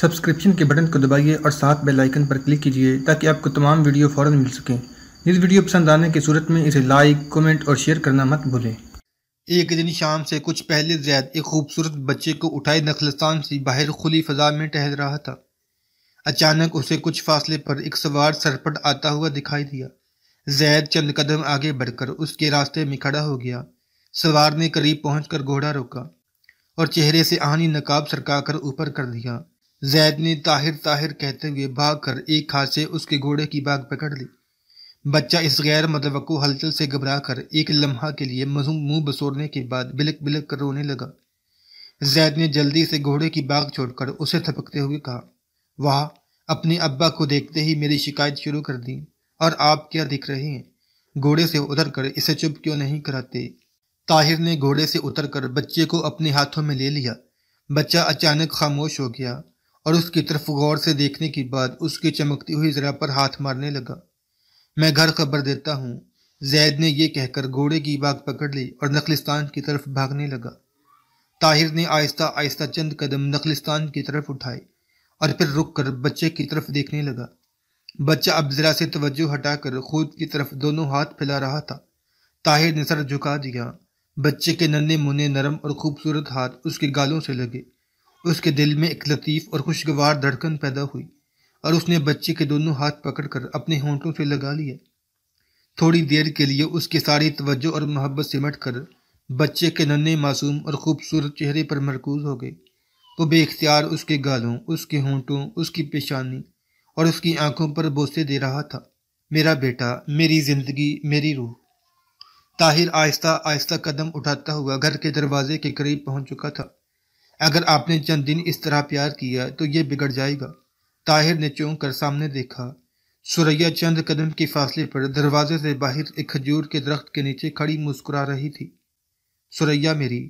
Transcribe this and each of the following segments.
subscription के button को दबाइए और साथ बेल आइकन पर क्लिक कीजिए ताकि आपको तमाम वीडियो फ़ौर मिल सकें इस वीडियो पसंद आने की सूरत में इसे लाइक कमेंट और शेयर करना मत भूलें एक दिन शाम से कुछ पहले जैद एक खूबसूरत बच्चे को उठाए नखलस्तान से बाहर खुली फजा में टहल रहा था अचानक उसे कुछ फासले पर एक सवार सरपट आता हुआ दिखाई दिया जैद चंद कदम आगे बढ़कर उसके रास्ते में खड़ा हो गया सवार ने करीब पहुंचकर घोड़ा रोका और चेहरे से आहनी नकाब सरकाकर ऊपर कर दिया जैद ने ताहिर ताहिर कहते हुए भाग कर एक हाथ से उसके घोड़े की बाग पकड़ ली बच्चा इस गैर मतवको मतलब हलचल से घबरा कर एक लम्हा के लिए मजूम मुंह बसोरने के बाद बिलक बिलक कर रोने लगा जैद ने जल्दी से घोड़े की बाग छोड़कर उसे थपकते हुए कहा वाह अपने अब्बा को देखते ही मेरी शिकायत शुरू कर दी और आप क्या दिख रहे हैं घोड़े से उतर कर इसे चुप क्यों नहीं कराते ताहिर ने घोड़े से उतर कर बच्चे को अपने हाथों में ले लिया बच्चा अचानक खामोश हो गया और उसकी तरफ गौर से देखने के बाद उसकी चमकती हुई जरा पर हाथ मारने लगा मैं घर खबर देता हूँ जैद ने यह कहकर घोड़े की बाग पकड़ ली और नखलिस्तान की तरफ भागने लगा ताहिर ने आहिस्ता आहिस्ता चंद कदम नखलिस्तान की तरफ उठाए और फिर रुक कर बच्चे की तरफ देखने लगा बच्चा अब जरा से तवज्जो हटाकर खुद की तरफ दोनों हाथ फैला रहा था ताहिर ने सर झुका दिया बच्चे के नन्हे मुन्ने नरम और खूबसूरत हाथ उसके गालों से लगे उसके दिल में एक लतीफ़ और खुशगवार धड़कन पैदा हुई और उसने बच्चे के दोनों हाथ पकड़कर अपने होंठों से लगा लिए थोड़ी देर के लिए उसकी सारी तवज्जो और मोहब्बत सिमट कर बच्चे के नन्हे मासूम और खूबसूरत चेहरे पर मरकूज हो गए वो बेख्तियार उसके गालों उसके होंठों उसकी पेशानी और उसकी आंखों पर बोसे दे रहा था मेरा बेटा मेरी जिंदगी मेरी रूह ताहिर आहिस्ता आहिस्ता कदम उठाता हुआ घर के दरवाजे के करीब पहुंच चुका था अगर आपने चंद दिन इस तरह प्यार किया तो ये बिगड़ जाएगा ताहिर ने चौंक कर सामने देखा सुरैया चंद कदम के फासले पर दरवाजे से बाहर एक खजूर के दरख्त के नीचे खड़ी मुस्कुरा रही थी सुरैया मेरी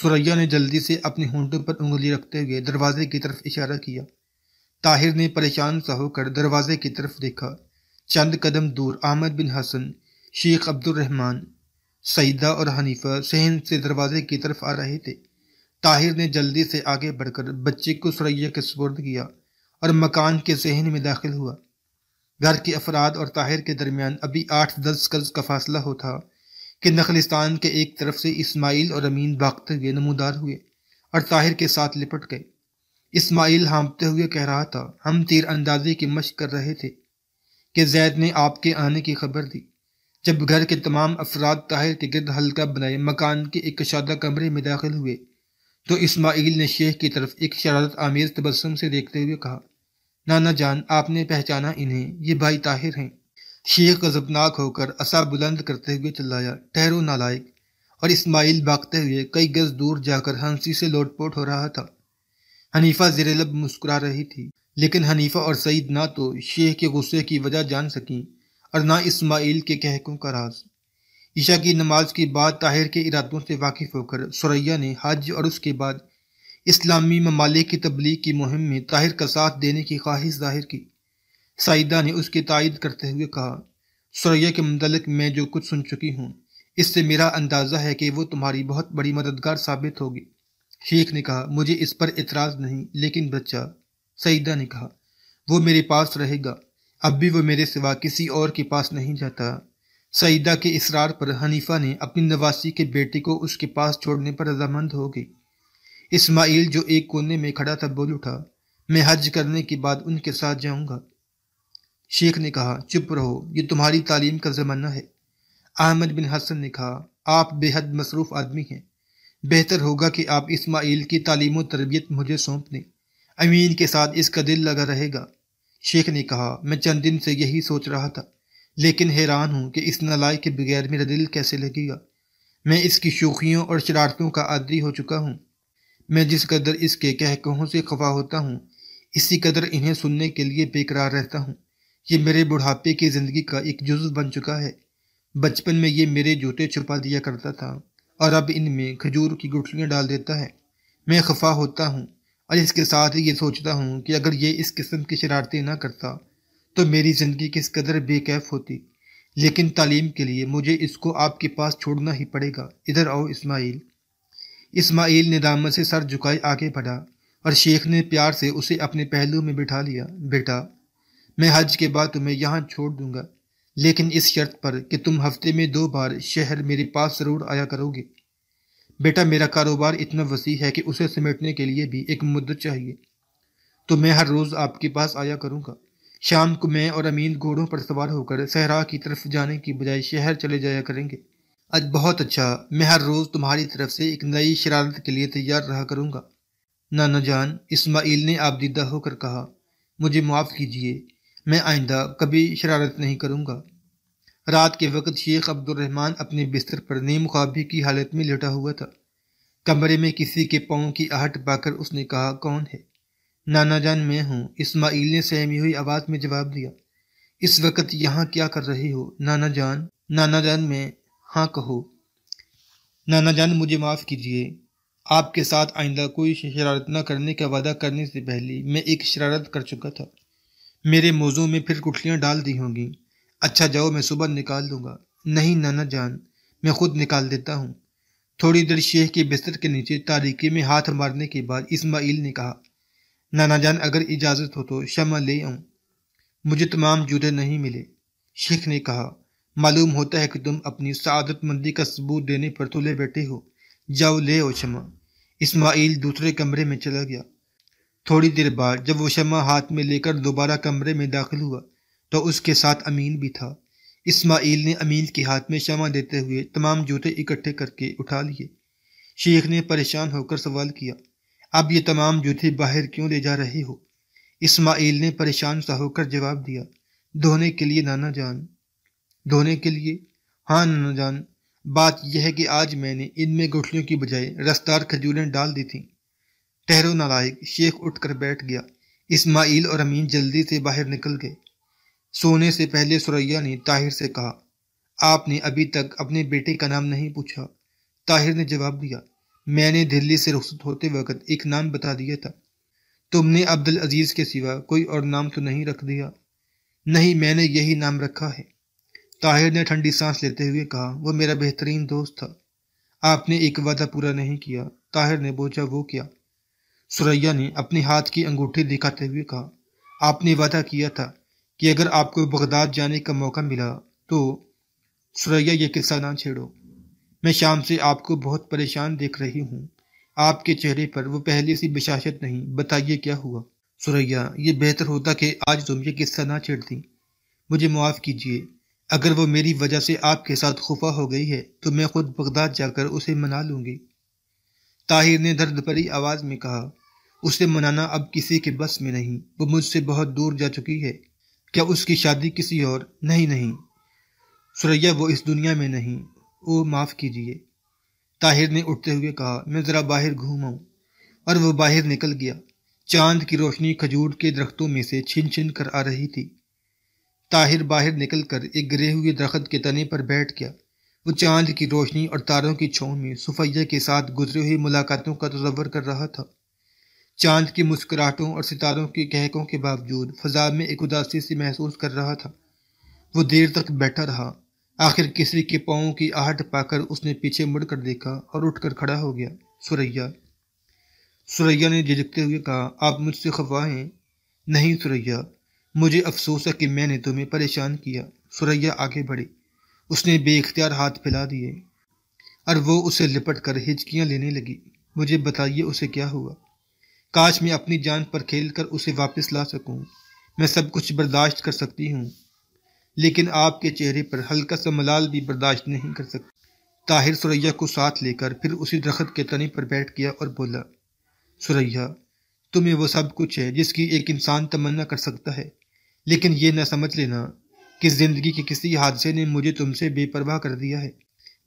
सुरैया ने जल्दी से अपने होंठों पर उंगली रखते हुए दरवाजे की तरफ इशारा किया ताहिर ने परेशान सा होकर दरवाजे की तरफ देखा चंद कदम दूर आमद बिन हसन शेख अब्दुलरहमान सईदा और हनीफा सहन से दरवाजे की तरफ आ रहे थे ताहिर ने जल्दी से आगे बढ़कर बच्चे को सुरैया के सुपुर्द किया और मकान के जहन में दाखिल हुआ घर के अफराद और ताहिर के दरमियान अभी आठ दस कर्ज का फासला होता कि नखलिस्तान के एक तरफ से इस्माइल और अमीन भागते हुए नमोदार हुए और ताहिर के साथ लिपट गए इस्माइल हाँपते हुए कह रहा था हम तीर अंदाजी की मश कर रहे थे कि जैद ने आपके आने की खबर दी जब घर के तमाम अफराद ताहिर के गिरद हल्का बनाए मकान के एक कशादा कमरे में दाखिल हुए तो इस्माइल ने शेख की तरफ एक शरारत आमेज तबस्म से देखते हुए कहा नाना जान आपने पहचाना इन्हें ये भाई ताहिर हैं शेख गजबनाक होकर असा बुलंद करते हुए चिल्लाया ठहरो नालायक और इस्माइल भागते हुए कई गज दूर जाकर हंसी से लोटपोट हो रहा था हनीफा जरेलब मुस्कुरा रही थी लेकिन हनीफा और सईद ना तो शेख के गुस्से की वजह जान सकी और ना इस्माइल के कहकों का राज ईशा की नमाज के बाद ताहिर के इरादों से वाकिफ़ होकर सुरैया ने हज और उसके बाद इस्लामी ममालिक की तबलीग की मुहिम में ताहिर का साथ देने की ख्वाहिश जाहिर की साइदा ने उसकी तायद करते हुए कहा सुरैया के मुतलक मैं जो कुछ सुन चुकी हूँ इससे मेरा अंदाज़ा है कि वो तुम्हारी बहुत बड़ी मददगार साबित होगी शेख ने कहा मुझे इस पर इतराज़ नहीं लेकिन बच्चा सईदा ने कहा वो मेरे पास रहेगा अब भी वो मेरे सिवा किसी और के पास नहीं जाता सईदा के इसरार पर हनीफा ने अपनी नवासी के बेटे को उसके पास छोड़ने पर रजामंद हो गई इस्माइल जो एक कोने में खड़ा था बोल उठा मैं हज करने के बाद उनके साथ जाऊंगा शेख ने कहा चुप रहो ये तुम्हारी तालीम का ज़माना है अहमद बिन हसन ने कहा आप बेहद मसरूफ़ आदमी हैं बेहतर होगा कि आप इस्माइल की तालीम और तरबियत मुझे सौंप दें अमीन के साथ इसका दिल लगा रहेगा शेख ने कहा मैं चंद दिन से यही सोच रहा था लेकिन हैरान हूँ कि इस नलाई के बगैर मेरा दिल कैसे लगेगा मैं इसकी शोखियों और शरारतों का आदि हो चुका हूँ मैं जिस कदर इसके कहकहों से खफा होता हूँ इसी कदर इन्हें सुनने के लिए बेकरार रहता हूँ ये मेरे बुढ़ापे की ज़िंदगी का एक जुज्व बन चुका है बचपन में ये मेरे जूते छुपा दिया करता था और अब इनमें खजूर की गुठलियाँ डाल देता है मैं खफा होता हूँ और इसके साथ ही ये सोचता हूँ कि अगर ये इस किस्म की शरारतें ना करता तो मेरी ज़िंदगी किस कदर बेकैफ होती लेकिन तालीम के लिए मुझे इसको आपके पास छोड़ना ही पड़ेगा इधर आओ इस्माइल इस्माइल ने दामन से सर झुकाए आगे बढ़ा और शेख ने प्यार से उसे अपने पहलू में बिठा लिया बेटा मैं हज के बाद तुम्हें यहाँ छोड़ दूंगा लेकिन इस शर्त पर कि तुम हफ्ते में दो बार शहर मेरे पास ज़रूर आया करोगे बेटा मेरा कारोबार इतना वसी है कि उसे समेटने के लिए भी एक मुद्दत चाहिए तो मैं हर रोज़ आपके पास आया करूँगा शाम को मैं और अमीन घोड़ों पर सवार होकर सहरा की तरफ जाने की बजाय शहर चले जाया करेंगे आज बहुत अच्छा मैं हर रोज़ तुम्हारी तरफ से एक नई शरारत के लिए तैयार रहा करूँगा नाना जान इस्माइल ने आबदीदा होकर कहा मुझे माफ़ कीजिए मैं आइंदा कभी शरारत नहीं करूँगा रात के वक्त शेख अब्दुलरहमान अपने बिस्तर पर नीम ख्वाबी की हालत में लेटा हुआ था कमरे में किसी के पाँव की आहट पाकर उसने कहा कौन है नाना जान मैं हूँ इस्माइल ने सहमी हुई आवाज़ में जवाब दिया इस वक्त यहाँ क्या कर रहे हो नाना जान नाना जान मैं हाँ कहो नाना जान मुझे माफ़ कीजिए आपके साथ आइंदा कोई शरारत न करने का वादा करने से पहले मैं एक शरारत कर चुका था मेरे मौजों में फिर कुठलियाँ डाल दी होंगी अच्छा जाओ मैं सुबह निकाल दूंगा नहीं नाना जान मैं खुद निकाल देता हूँ थोड़ी देर शेख के बिस्तर के नीचे तारीखी में हाथ मारने के बाद इस्माइल ने कहा नाना जान अगर इजाज़त हो तो शमा ले आऊँ मुझे तमाम जूते नहीं मिले शेख ने कहा मालूम होता है कि तुम अपनी सआदतमंदी का सबूत देने पर तुले तो बैठे हो जाओ ले ओ शमा इस्माइल दूसरे कमरे में चला गया थोड़ी देर बाद जब वो शमा हाथ में लेकर दोबारा कमरे में दाखिल हुआ तो उसके साथ अमीन भी था इस्माइल ने अमीन के हाथ में शमा देते हुए तमाम जूते इकट्ठे करके उठा लिए शेख ने परेशान होकर सवाल किया अब ये तमाम जूते बाहर क्यों ले जा रहे हो इस्माइल ने परेशान सा होकर जवाब दिया धोने के लिए नाना जान धोने के लिए हाँ नाना जान बात यह है कि आज मैंने इनमें गुठलियों की बजाय रफ्तार खजूरें डाल दी थी ठहरो नालायक शेख उठकर बैठ गया इस्माइल और अमीन जल्दी से बाहर निकल गए सोने से पहले सुरैया ने ताहिर से कहा आपने अभी तक अपने बेटे का नाम नहीं पूछा ताहिर ने जवाब दिया मैंने दिल्ली से रुखसत होते वक्त एक नाम बता दिया था तुमने अब्दुल अजीज़ के सिवा कोई और नाम तो नहीं रख दिया नहीं मैंने यही नाम रखा है ताहिर ने ठंडी सांस लेते हुए कहा वह मेरा बेहतरीन दोस्त था आपने एक वादा पूरा नहीं किया ताहिर ने बोझा वो किया सुरैया ने अपने हाथ की अंगूठी दिखाते हुए कहा आपने वादा किया था कि अगर आपको बगदाद जाने का मौका मिला तो सुरैया ये किस्सा ना छेड़ो मैं शाम से आपको बहुत परेशान देख रही हूँ आपके चेहरे पर वो पहले सी बिशाशत नहीं बताइए क्या हुआ सुरैया ये बेहतर होता कि आज तुम ये किस्सा ना छेड़ती मुझे मुआफ़ कीजिए अगर वो मेरी वजह से आपके साथ खुफा हो गई है तो मैं खुद बगदाद जाकर उसे मना लूँगी ताहिर ने दर्द भरी आवाज़ में कहा उसे मनाना अब किसी के बस में नहीं वो मुझसे बहुत दूर जा चुकी है क्या उसकी शादी किसी और नहीं नहीं सुरैया वो इस दुनिया में नहीं ओ माफ़ कीजिए ताहिर ने उठते हुए कहा मैं ज़रा बाहर घूमाऊँ और वह बाहर निकल गया चांद की रोशनी खजूर के दरख्तों में से छिन छिन कर आ रही थी ताहिर बाहर निकल कर एक गिरे हुए दरख्त के तने पर बैठ गया वो चांद की रोशनी और तारों की छों में सफैया के साथ गुजरे हुई मुलाकातों का तस्वर कर रहा था चांद की मुस्कुराहटों और सितारों के कहकों के बावजूद फजा में एक उदासी से महसूस कर रहा था वो देर तक बैठा रहा आखिर किसरी के पाँव की आहट पाकर उसने पीछे मुड़कर देखा और उठकर खड़ा हो गया सुरैया सुरैया ने झिझकते हुए कहा आप मुझसे खफा हैं नहीं सुरैया मुझे अफसोस है कि मैंने तुम्हें परेशान किया सुरैया आगे बढ़ी उसने बेख्तियार हाथ फैला दिए और वो उसे लिपट कर हिचकियाँ लेने लगी मुझे बताइए उसे क्या हुआ काश मैं अपनी जान पर खेल कर उसे वापस ला सकूँ मैं सब कुछ बर्दाश्त कर सकती हूँ लेकिन आपके चेहरे पर हल्का सा मलाल भी बर्दाश्त नहीं कर सकता ताहिर सुरैया को साथ लेकर फिर उसी दरख्त के तने पर बैठ गया और बोला सुरैया तुम्हें वो सब कुछ है जिसकी एक इंसान तमन्ना कर सकता है लेकिन ये ना समझ लेना कि ज़िंदगी के किसी हादसे ने मुझे तुमसे बेपरवाह कर दिया है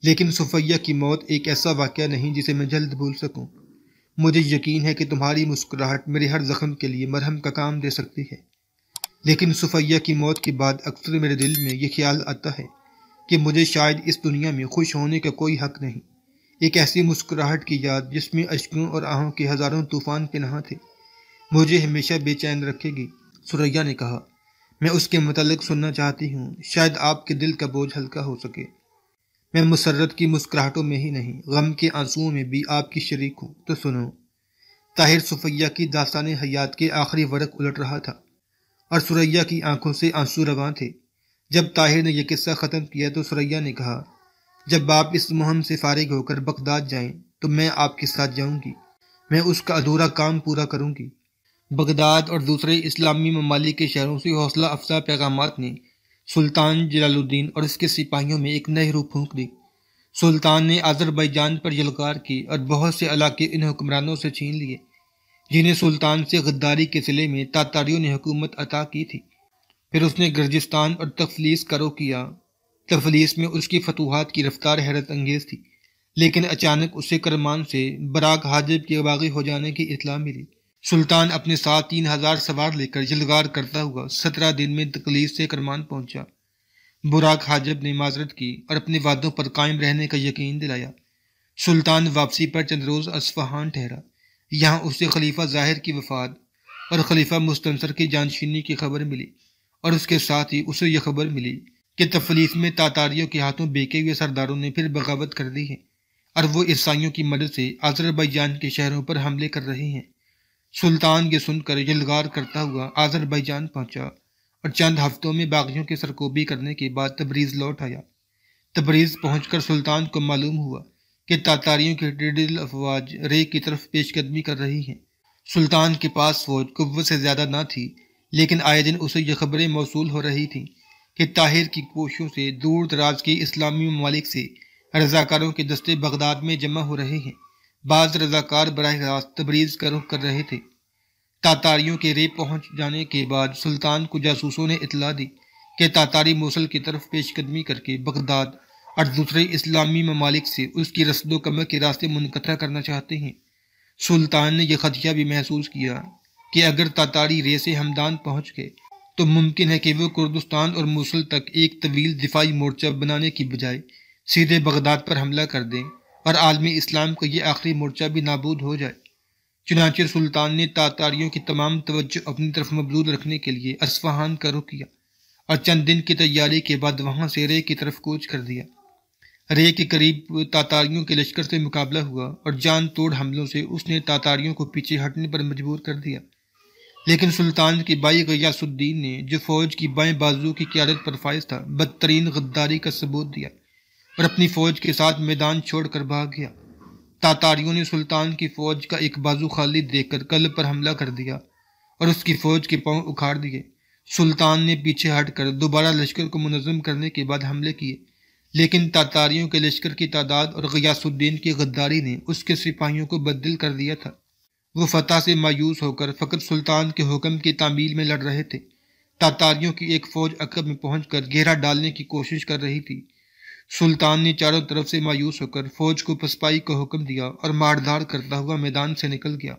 लेकिन सुफैया की मौत एक ऐसा वाक्य नहीं जिसे मैं जल्द भूल सकूँ मुझे यकीन है कि तुम्हारी मुस्कुराहट मेरे हर जख्म के लिए मरहम का काम दे सकती है लेकिन सफैया की मौत के बाद अक्सर मेरे दिल में ये ख्याल आता है कि मुझे शायद इस दुनिया में खुश होने का कोई हक नहीं एक ऐसी मुस्कुराहट की याद जिसमें अश्कों और आहों के हज़ारों तूफ़ान नहा थे मुझे हमेशा बेचैन रखेगी सुरैया ने कहा मैं उसके मतलब सुनना चाहती हूँ शायद आपके दिल का बोझ हल्का हो सके मैं मुसरत की मुस्कुराहटों में ही नहीं गम के आंसुओं में भी आपकी शरीक हूँ तो सुनो ताहिर सुफैया की दास्तान हयात के आखिरी वर्क उलट रहा था और सुरैया की आंखों से आंसू रवान थे जब ताहिर ने यह किस्सा ख़त्म किया तो सुरैया ने कहा जब आप इस मुहम से फारिग होकर बगदाद जाएं तो मैं आपके साथ जाऊंगी मैं उसका अधूरा काम पूरा करूंगी बगदाद और दूसरे इस्लामी ममालिक के शहरों से हौसला अफजा पैगाम ने सुल्तान जलालुद्दीन और इसके सिपाहियों में एक नई रूप फूंक दी सुल्तान ने आज़रबैजान पर यलगार की और बहुत से इलाके इन हुक्मरानों से छीन लिए जिन्हें सुल्तान से गद्दारी के सिले में तातारियों ने हुकूमत अता की थी फिर उसने गर्जिस्तान और तफलीस करो किया तफलीस में उसकी फतूहत की रफ्तार हैरत अंगेज थी लेकिन अचानक उसे करमान से बराक हाजिब के बागी हो जाने की इतला मिली सुल्तान अपने साथ तीन हजार सवार लेकर जलगार करता हुआ सत्रह दिन में तकलीफ से करमान पहुंचा बुराक हाजिब ने माजरत की और अपने वादों पर कायम रहने का यकीन दिलाया सुल्तान वापसी पर चंद्रोज असफहान ठहरा यहाँ उसे खलीफा जाहिर की वफात और खलीफा मुस्तंसर की जानशीनी की खबर मिली और उसके साथ ही उसे यह खबर मिली कि तफलीस में तातारियों के हाथों बेके हुए सरदारों ने फिर बगावत कर दी है और वो ईसाइयों की मदद से आजरबैजान के शहरों पर हमले कर रहे हैं सुल्तान के सुनकर यलगार करता हुआ आजरबैजान पहुंचा और चंद हफ्तों में बागियों की सरकोबी करने के बाद तबरीज़ लौट आया तबरीज़ पहुंचकर सुल्तान को मालूम हुआ कि तातारियों की डिडिल अफवाज रे की तरफ पेशकदमी कर रही हैं सुल्तान के पास फौज कुत से ज़्यादा ना थी लेकिन आए दिन उसे यह खबरें मौसू हो रही थीं कि ताहिर की कोशिशों से दूर दराज के इस्लामी ममालिक से रजाकारों के दस्ते बगदाद में जमा हो रहे हैं बाज रजाकार बरह रास्त तबरीज का रुख कर रहे थे तातारियों के रे पहुंच जाने के बाद सुल्तान को जासूसों ने इतला दी कि तातारी मोसल की तरफ पेशकदमी करके बगदाद और दूसरे इस्लामी ममालिक से उसकी रसद कमर के रास्ते मुनक़ा करना चाहते हैं सुल्तान ने यह खदशा भी महसूस किया कि अगर तातारी रेसे हमदान पहुंच गए तो मुमकिन है कि वह कुर्दुस्तान और मूसल तक एक तवील दिफाई मोर्चा बनाने की बजाय सीधे बगदाद पर हमला कर दें और आलमी इस्लाम का यह आखिरी मोर्चा भी नाबूद हो जाए चुनाचे सुल्तान ने तातारियों की तमाम तवज्जो अपनी तरफ मबलूद रखने के लिए असफहान का रुख किया और चंद दिन की तैयारी के बाद वहाँ से रे की तरफ कूच कर दिया रे के करीब तातारियों के लश्कर से मुकाबला हुआ और जान तोड़ हमलों से उसने तातारियों को पीछे हटने पर मजबूर कर दिया लेकिन सुल्तान की बाई गयासुद्दीन ने जो फौज की बाएं बाजू की क्यादत पर फायज था बदतरीन गद्दारी का सबूत दिया और अपनी फौज के साथ मैदान छोड़कर भाग गया तातारियों ने सुल्तान की फौज का एक बाजू खाली देखकर कल पर हमला कर दिया और उसकी फौज के पांव उखाड़ दिए सुल्तान ने पीछे हटकर दोबारा लश्कर को मुनजम करने के बाद हमले किए लेकिन तातारियों के लश्कर की तादाद और गयासुद्दीन की गद्दारी ने उसके सिपाहियों को बदल कर दिया था वो फतह से मायूस होकर फ़कत सुल्तान के हुक्म की तामील में लड़ रहे थे तातारियों की एक फ़ौज अकब में पहुँच कर घेरा डालने की कोशिश कर रही थी सुल्तान ने चारों तरफ से मायूस होकर फौज को पसपाई का हुक्म दिया और मारधार करता हुआ मैदान से निकल गया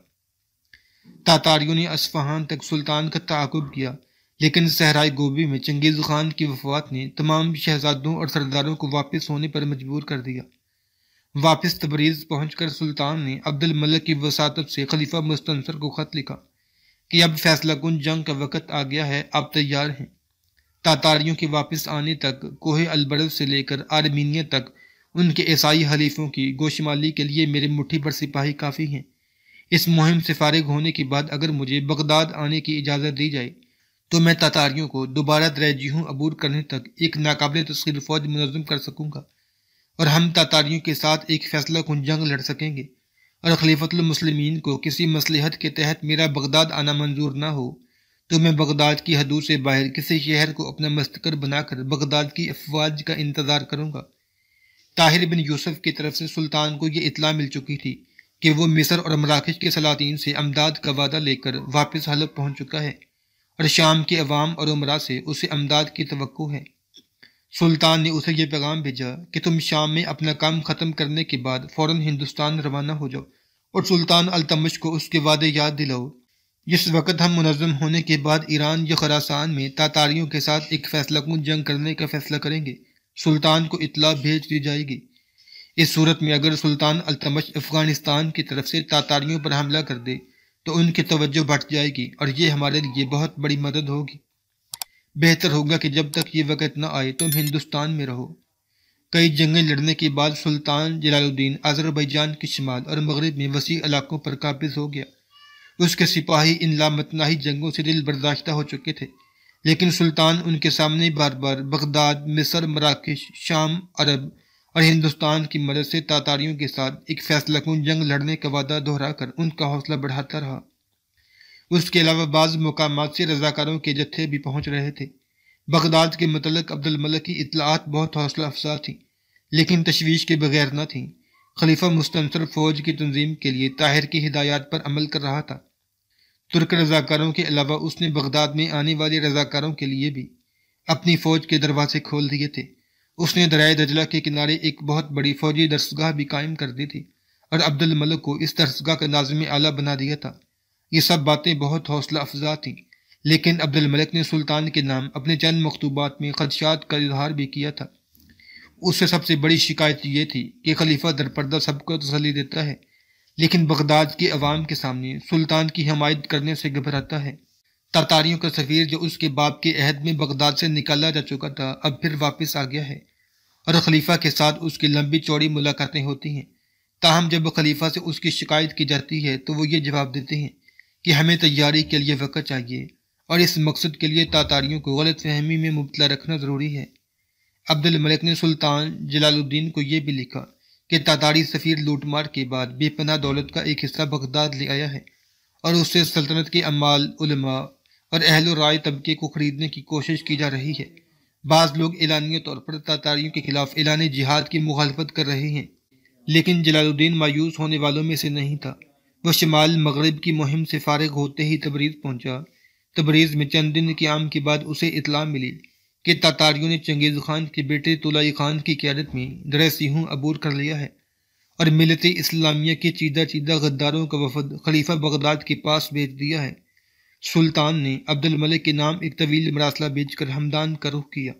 तातारियों ने असफहान तक सुल्तान का ताकुब किया लेकिन सहराई गोभी में चंगेज़ खान की वफात ने तमाम शहजादों और सरदारों को वापस होने पर मजबूर कर दिया वापस तबरीज़ पहुंचकर सुल्तान ने अब्दुल मलक की वसातत से खलीफा मुस्तंसर को ख़त लिखा कि अब फैसला कुन जंग का वक़्त आ गया है आप तैयार हैं तातारियों के वापस आने तक कोहे अलबरद से लेकर आर्मीनिया तक उनके ईसाई हलीफों की गोशमाली के लिए मेरे मुट्ठी पर सिपाही काफ़ी हैं इस मुहिम से फारिग होने के बाद अगर मुझे बगदाद आने की इजाज़त दी जाए तो मैं तातारियों को दोबारा दरजीहों अबूर करने तक एक नाकबले तस्खीर फौज मुनजम कर सकूंगा और हम तातारियों के साथ एक फैसला कुन जंग लड़ सकेंगे और खलीफतमसलमिन को किसी मसलहत के तहत मेरा बगदाद आना मंजूर ना हो तो मैं बगदाद की हदू से बाहर किसी शहर को अपना मस्तकर बनाकर बगदाद की अफवाज का इंतज़ार करूँगा ताहिर बिन यूसुफ की तरफ से सुल्तान को यह इतला मिल चुकी थी कि वो मिस्र और मराकश के सलातीन से अमदाद का वादा लेकर वापस हलब पहुँच चुका है और शाम के अवाम और उमरा से उसे अमदाद की तो है सुल्तान ने उसे यह पैगाम भेजा कि तुम शाम में अपना काम ख़त्म करने के बाद फ़ौर हिंदुस्तान रवाना हो जाओ और सुल्तान अलतमश को उसके वादे याद दिलाओ जिस वक्त हम मुनज़म होने के बाद ईरान या खरासान में तातारियों के साथ एक फैसला कन जंग करने का फैसला करेंगे सुल्तान को इतला भेज दी जाएगी इस सूरत में अगर सुल्तान अलतमश अफ़गानिस्तान की तरफ से तातारियों पर हमला कर दे तो उनकी तवज्जो बढ़ जाएगी और ये हमारे लिए बहुत बड़ी मदद होगी बेहतर होगा कि जब तक ये वक़्त न आए तुम हिंदुस्तान में रहो कई जंगें लड़ने के बाद सुल्तान जलालुद्दीन आज़रबैजान के शुमाल और मगरब में वसी इलाकों पर काबिज हो गया उसके सिपाही इन लामतनाही जंगों से दिल बर्दाश्त हो चुके थे लेकिन सुल्तान उनके सामने बार बार बगदाद मिस्र मराकश शाम अरब और हिंदुस्तान की मदद से तातारियों के साथ एक फैसला फैसलाकुन जंग लड़ने का वादा दोहराकर उनका हौसला बढ़ाता रहा उसके अलावा बाज मकाम से रजाकारों के जत्थे भी पहुंच रहे थे बगदाद के मतलब अब्दुल मलक की इतलात बहुत हौसला अफजा थी लेकिन तशवीश के बगैर न थी खलीफा मुस्तनसर फौज की तंजीम के लिए ताहिर की हिदायत पर अमल कर रहा था तुर्क रजाकारों के अलावा उसने बगदाद में आने वाले रजाकारों के लिए भी अपनी फौज के दरवाजे खोल दिए थे उसने दरियाए दजला के किनारे एक बहुत बड़ी फौजी दरसगाह भी कायम कर दी थी और अब्दुल मलक को इस दरसगाह का नाजम आला बना दिया था ये सब बातें बहुत हौसला अफजा थीं लेकिन अब्दुल मलिक ने सुल्तान के नाम अपने चंद मकतूबा में खदशात का इजहार भी किया था उससे सबसे बड़ी शिकायत ये थी कि खलीफा दरपर्दा सबको तसली देता है लेकिन बगदाद की अवाम के सामने सुल्तान की हमायत करने से घबराता है तातारियों का सफ़ीर जो उसके बाप के अहद में बगदाद से निकाला जा चुका था अब फिर वापस आ गया है और खलीफा के साथ उसकी लंबी चौड़ी मुलाकातें होती हैं ताहम जब खलीफा से उसकी शिकायत की जाती है तो वो ये जवाब देते हैं कि हमें तैयारी के लिए वक़्त चाहिए और इस मकसद के लिए तातारियों को गलत फहमी में मुबला रखना ज़रूरी है अब्दुल मलिक ने सुल्तान जलालुद्दीन को यह भी लिखा कि तातारी सफ़ीर लूटमार के बाद बेपना दौलत का एक हिस्सा बगदाद ले आया है और उससे सल्तनत के अमाल उलमा और अहलो राय तबके को खरीदने की कोशिश की जा रही है बाज लोग एलानियत तौर पर तातारियों के खिलाफ एलान जिहाद की मुखालफत कर रहे हैं लेकिन जलालुद्दीन मायूस होने वालों में से नहीं था वह शमाल मगरब की मुहिम से फारग होते ही तबरीज़ पहुंचा तबरीज़ में चंद दिन के आम के बाद उसे इतला मिली कि तातारियों ने चंगेज़ खान के बेटे तुलाई खान की क्यादत में दरसीहूँ अबूर कर लिया है और मिलती इस्लामिया के चीदा चीदा गद्दारों का वफद खलीफा बगदाद के पास भेज दिया है सुल्तान ने अब्दुल मलिक के नाम एक तवील मरासला बेचकर हमदान का रुख किया